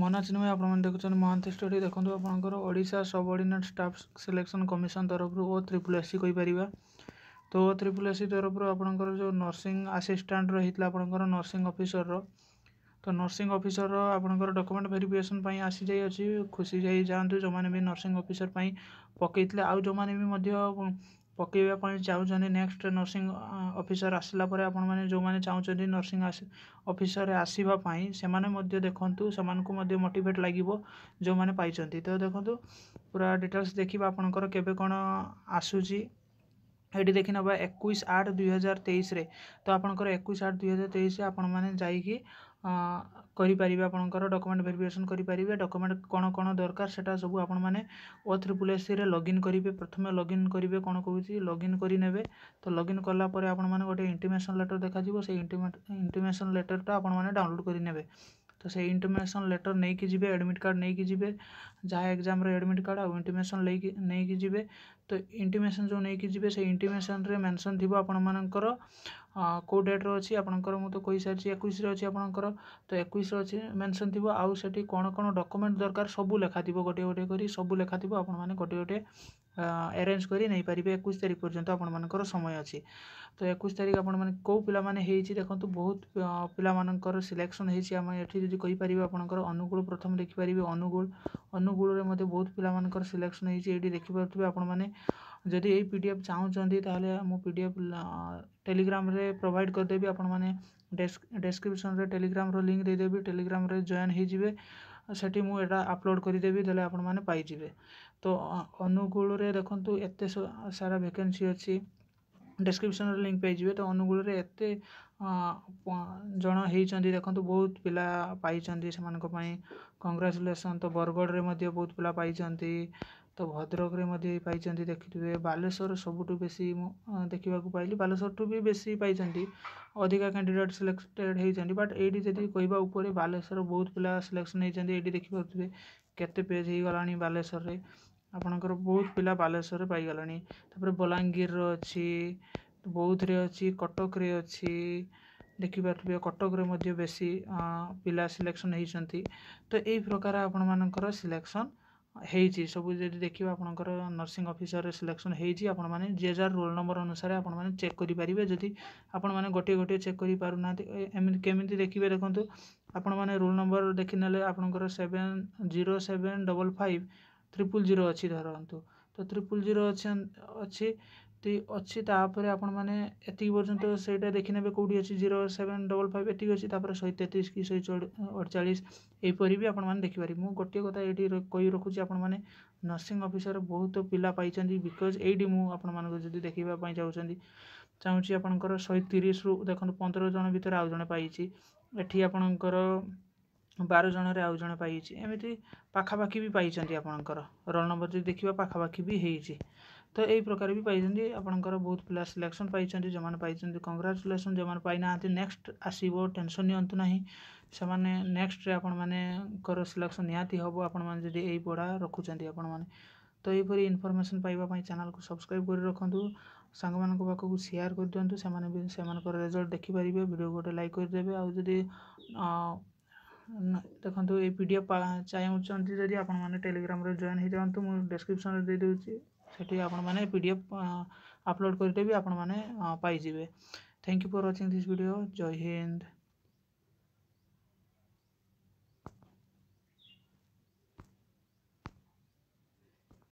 ମନୋଜ ନୁହେଁ ଆପଣମାନେ ଦେଖୁଛନ୍ତି ମହାନ୍ତି ଷ୍ଟୋରୀ ଦେଖନ୍ତୁ ଆପଣଙ୍କର Odisha subordinate staff selection commission ତରଫରୁ ଓ ତ୍ରିପୁଲ ଏସ୍ ସି କହିପାରିବା ତ ଓ ତ୍ରିପୁଲ ଏସ୍ ସି ତରଫରୁ ଆପଣଙ୍କର ଯେଉଁ ନର୍ସିଂ ଆସିଷ୍ଟାଣ୍ଟର ହେଇଥିଲା ଆପଣଙ୍କର ନର୍ସିଂ ଅଫିସରର ତ ନର୍ସିଂ ଅଫିସରର ଆପଣଙ୍କର ଡକୁମେଣ୍ଟ ଭେରିଫିକେସନ୍ ପାଇଁ ଆସିଯାଇଅଛି ଖୁସି ଯାଇ ଯାଆନ୍ତୁ ଯେଉଁମାନେ ବି ନର୍ସିଂ ଅଫିସର ପାଇଁ ପକାଇଥିଲେ ଆଉ ଯେଉଁମାନେ ବି ମଧ୍ୟ ପକାଇବା ପାଇଁ ଚାହୁଁଛନ୍ତି ନେକ୍ସଟ୍ ନର୍ସିଂ ଅଫିସର୍ ଆସିଲା ପରେ ଆପଣମାନେ ଯେଉଁମାନେ ଚାହୁଁଛନ୍ତି ନର୍ସିଂ ଅଫିସର୍ରେ ଆସିବା ପାଇଁ ସେମାନେ ମଧ୍ୟ ଦେଖନ୍ତୁ ସେମାନଙ୍କୁ ମଧ୍ୟ ମୋଟିଭେଟ୍ ଲାଗିବ ଯେଉଁମାନେ ପାଇଛନ୍ତି ତ ଦେଖନ୍ତୁ ପୁରା ଡିଟେଲ୍ସ ଦେଖିବା ଆପଣଙ୍କର କେବେ କ'ଣ ଆସୁଛି ଏଠି ଦେଖିନେବା ଏକୋଇଶ ଆଠ ଦୁଇହଜାର ତେଇଶରେ ତ ଆପଣଙ୍କର ଏକୋଇଶ ଆଠ ଦୁଇହଜାର ତେଇଶରେ ଆପଣମାନେ ଯାଇକି କରିପାରିବେ ଆପଣଙ୍କର ଡକ୍ୟୁମେଣ୍ଟ ଭେରିଫିକେସନ୍ କରିପାରିବେ ଡକ୍ୟୁମେଣ୍ଟ କ'ଣ କ'ଣ ଦରକାର ସେଇଟା ସବୁ ଆପଣମାନେ ଓ ଥ୍ରୀ ଥ୍ରିପୁଲେସିରେ ଲଗ୍ଇନ୍ କରିବେ ପ୍ରଥମେ ଲଗ୍ଇନ୍ କରିବେ କ'ଣ କହୁଛି ଲଗ୍ଇନ୍ କରିନେବେ ତ ଲଗ୍ଇନ୍ କଲା ପରେ ଆପଣମାନେ ଗୋଟେ ଇଣ୍ଟିମେସନ୍ ଲେଟର୍ ଦେଖାଯିବ ସେଇ ଇଣ୍ଟିମେସନ୍ ଲେଟର୍ଟା ଆପଣମାନେ ଡାଉନଲୋଡ଼୍ କରିନେବେ ᱥᱟᱦᱮ ᱤᱱᱴᱤᱢᱮᱥᱚᱱ ᱞᱮᱴᱟᱨ ᱱᱮ ᱠᱤᱡᱤᱵᱮ ᱮᱰᱢᱤᱴ ᱠᱟᱨᱰ ᱱᱮ ᱠᱤᱡᱤᱵᱮ ᱡᱟᱦᱟᱭ ᱮᱠᱡᱟᱢ ᱨᱮ ᱮᱰᱢᱤᱴ ᱠᱟᱨᱰ ᱟᱨ ᱤᱱᱴᱤᱢᱮᱥᱚᱱ ᱞᱮᱜᱤ ᱱᱮ ᱠᱤᱡᱤᱵᱮ ᱛᱚ ᱤᱱᱴᱤᱢᱮᱥᱚᱱ ᱡᱚ ᱱᱮ ᱠᱤᱡᱤᱵᱮ ᱥᱟᱦᱮ ᱤᱱᱴᱤᱢᱮᱥᱚᱱ ᱨᱮ ᱢᱮᱱᱥᱚᱱ ᱛᱤᱵᱚ ᱟᱯᱱᱟ ᱢᱟᱱᱟ ᱠᱚᱨᱚ ᱟ કો ᱰᱮᱴ ᱨᱮ ᱟᱪᱷᱤ ᱟᱯᱱᱟ ᱠᱚᱨᱚ ᱢᱚ ᱛᱚ ᱠᱚᱭ ᱥᱟᱨ ᱪᱷᱤ 21 ᱨᱮ ᱟᱪᱷᱤ ᱟᱯᱱᱟ ᱠᱚᱨᱚ ᱛᱚ 21 ଆରେଞ୍ଜ କରି ନେଇପାରିବେ ଏକୋଇଶ ତାରିଖ ପର୍ଯ୍ୟନ୍ତ ଆପଣମାନଙ୍କର ସମୟ ଅଛି ତ ଏକୋଇଶ ତାରିଖ ଆପଣମାନେ କେଉଁ ପିଲାମାନେ ହେଇଛି ଦେଖନ୍ତୁ ବହୁତ ପିଲାମାନଙ୍କର ସିଲେକ୍ସନ୍ ହେଇଛି ଆମେ ଏଠି ଯଦି କହିପାରିବେ ଆପଣଙ୍କର ଅନୁଗୁଳ ପ୍ରଥମେ ଦେଖିପାରିବେ ଅନୁଗୁଳ ଅନୁଗୁଳରେ ମଧ୍ୟ ବହୁତ ପିଲାମାନଙ୍କର ସିଲେକ୍ସନ୍ ହେଇଛି ଏଇଠି ଦେଖିପାରୁଥିବେ ଆପଣମାନେ ଯଦି ଏଇ ପି ଡି ଏଫ୍ ଚାହୁଁଛନ୍ତି ତାହେଲେ ମୁଁ ପି ଡି ଏଫ୍ ଟେଲିଗ୍ରାମରେ ପ୍ରୋଭାଇଡ଼ କରିଦେବି ଆପଣମାନେ ଡେସ୍କ୍ରିପସନ୍ରେ ଟେଲିଗ୍ରାମର ଲିଙ୍କ୍ ଦେଇଦେବି ଟେଲିଗ୍ରାମରେ ଜଏନ୍ ହେଇଯିବେ ସେଠି ମୁଁ ଏଇଟା ଅପଲୋଡ଼୍ କରିଦେବି ଦେଲେ ଆପଣମାନେ ପାଇଯିବେ ତ ଅନୁଗୁଳରେ ଦେଖନ୍ତୁ ଏତେ ସାରା ଭେକେନ୍ସି ଅଛି ଡେସ୍କ୍ରିପସନ୍ରେ ଲିଙ୍କ୍ ପାଇଯିବେ ତ ଅନୁଗୁଳରେ ଏତେ ଜଣ ହେଇଛନ୍ତି ଦେଖନ୍ତୁ ବହୁତ ପିଲା ପାଇଛନ୍ତି ସେମାନଙ୍କ ପାଇଁ କଂଗ୍ରାଚୁଲେସନ୍ ତ ବରଗଡ଼ରେ ମଧ୍ୟ ବହୁତ ପିଲା ପାଇଛନ୍ତି ତ ଭଦ୍ରକରେ ମଧ୍ୟ ପାଇଛନ୍ତି ଦେଖିଥିବେ ବାଲେଶ୍ୱର ସବୁଠୁ ବେଶୀ ମୁଁ ଦେଖିବାକୁ ପାଇଲି ବାଲେଶ୍ୱରଠୁ ବି ବେଶୀ ପାଇଛନ୍ତି ଅଧିକା କ୍ୟାଣ୍ଡିଡ଼େଟ୍ ସିଲେକ୍ଟେଡ଼୍ ହେଇଛନ୍ତି ବଟ୍ ଏଇଠି ଯଦି କହିବା ଉପରେ ବାଲେଶ୍ୱର ବହୁତ ପିଲା ସିଲେକ୍ସନ୍ ହେଇଛନ୍ତି ଏଇଠି ଦେଖିପାରୁଥିବେ କେତେ ପେଜ୍ ହେଇଗଲାଣି ବାଲେଶ୍ୱରରେ ଆପଣଙ୍କର ବହୁତ ପିଲା ବାଲେଶ୍ୱରରେ ପାଇଗଲେଣି ତା'ପରେ ବଲାଙ୍ଗୀରର ଅଛି ବୌଦ୍ଧରେ ଅଛି କଟକରେ ଅଛି ଦେଖିପାରୁଥିବେ କଟକରେ ମଧ୍ୟ ବେଶୀ ପିଲା ସିଲେକ୍ସନ୍ ହେଇଛନ୍ତି ତ ଏଇ ପ୍ରକାର ଆପଣମାନଙ୍କର ସିଲେକ୍ସନ୍ ହେଇଛି ସବୁ ଯଦି ଦେଖିବେ ଆପଣଙ୍କର ନର୍ସିଂ ଅଫିସର୍ରେ ସିଲେକ୍ସନ୍ ହେଇଛି ଆପଣମାନେ ଯିଏ ଯାହାର ରୋଲ୍ ନମ୍ବର ଅନୁସାରେ ଆପଣମାନେ ଚେକ୍ କରିପାରିବେ ଯଦି ଆପଣମାନେ ଗୋଟିଏ ଗୋଟିଏ ଚେକ୍ କରିପାରୁନାହାନ୍ତି ଏମିତି କେମିତି ଦେଖିବେ ଦେଖନ୍ତୁ ଆପଣମାନେ ରୋଲ୍ ନମ୍ବର ଦେଖିନେଲେ ଆପଣଙ୍କର seven zero seven double five triple zero ଅଛି ଧରନ୍ତୁ ତ ତ୍ରିପୁଲ୍ ଜିରୋ ଅଛି ଅଛି ଏତିକି ଅଛି ତା'ପରେ ଆପଣମାନେ ଏତିକି ପର୍ଯ୍ୟନ୍ତ ସେଇଟା ଦେଖିନେବେ କେଉଁଠି ଅଛି ଜିରୋ ସେଭେନ୍ ଡବଲ୍ ଫାଇଭ୍ ଏତିକି ଅଛି ତା'ପରେ ଶହେ ତେତିଶ କି ଶହେ ଅଠଚାଳିଶ ଏହିପରି ବି ଆପଣମାନେ ଦେଖିପାରିବେ ମୁଁ ଗୋଟିଏ କଥା ଏଇଠି କହି ରଖୁଛି ଆପଣମାନେ ନର୍ସିଂ ଅଫିସର ବହୁତ ପିଲା ପାଇଛନ୍ତି ବିକଜ୍ ଏଇଠି ମୁଁ ଆପଣମାନଙ୍କୁ ଯଦି ଦେଖିବା ପାଇଁ ଚାହୁଁଛନ୍ତି ଚାହୁଁଛି ଆପଣଙ୍କର ଶହେ ତିରିଶରୁ ଦେଖନ୍ତୁ ପନ୍ଦର ଜଣ ଭିତରେ ଆଉ ଜଣେ ପାଇଛି ଏଠି ଆପଣଙ୍କର ବାର ଜଣରେ ଆଉ ଜଣେ ପାଇଛି ଏମିତି ପାଖାପାଖି ବି ପାଇଛନ୍ତି ଆପଣଙ୍କର ରୋଲ୍ ନମ୍ବର ଯଦି ଦେଖିବା ପାଖାପାଖି ବି ହେଇଛି ତ ଏଇ ପ୍ରକାର ବି ପାଇଛନ୍ତି ଆପଣଙ୍କର ବହୁତ ପିଲା ସିଲେକ୍ସନ୍ ପାଇଛନ୍ତି ଯେଉଁମାନେ ପାଇଛନ୍ତି କଂଗ୍ରାଚୁଲେସନ୍ ଯେଉଁମାନେ ପାଇନାହାନ୍ତି ନେକ୍ସଟ୍ ଆସିବ ଟେନସନ୍ ନିଅନ୍ତୁ ନାହିଁ ସେମାନେ ନେକ୍ସଟ୍ରେ ଆପଣମାନଙ୍କର ସିଲେକ୍ସନ୍ ନିହାତି ହେବ ଆପଣମାନେ ଯଦି ଏଇ ପଢ଼ା ରଖୁଛନ୍ତି ଆପଣମାନେ ତ ଏହିପରି ଇନଫର୍ମେସନ୍ ପାଇବା ପାଇଁ ଚ୍ୟାନେଲ୍କୁ ସବସ୍କ୍ରାଇବ୍ କରି ରଖନ୍ତୁ ସାଙ୍ଗମାନଙ୍କ ପାଖକୁ ସେୟାର୍ କରିଦିଅନ୍ତୁ ସେମାନେ ବି ସେମାନଙ୍କର ରେଜଲ୍ଟ ଦେଖିପାରିବେ ଭିଡ଼ିଓ ଗୋଟେ ଲାଇକ୍ କରିଦେବେ ଆଉ ଯଦି ଦେଖନ୍ତୁ ଏଇ ପି ଡି ଏଫ୍ ଚାହୁଁଛନ୍ତି ଯଦି ଆପଣମାନେ ଟେଲିଗ୍ରାମରେ ଜଏନ୍ ହେଇଯାଆନ୍ତୁ ମୁଁ ଡେସ୍କ୍ରିପ୍ସନ୍ରେ ଦେଇଦେଉଛି છેટી આપણ માને પીડીએફ અપલોડ કરી દેવી આપણ માને પાઈ જિવે thank you for watching This video જય હિન્દ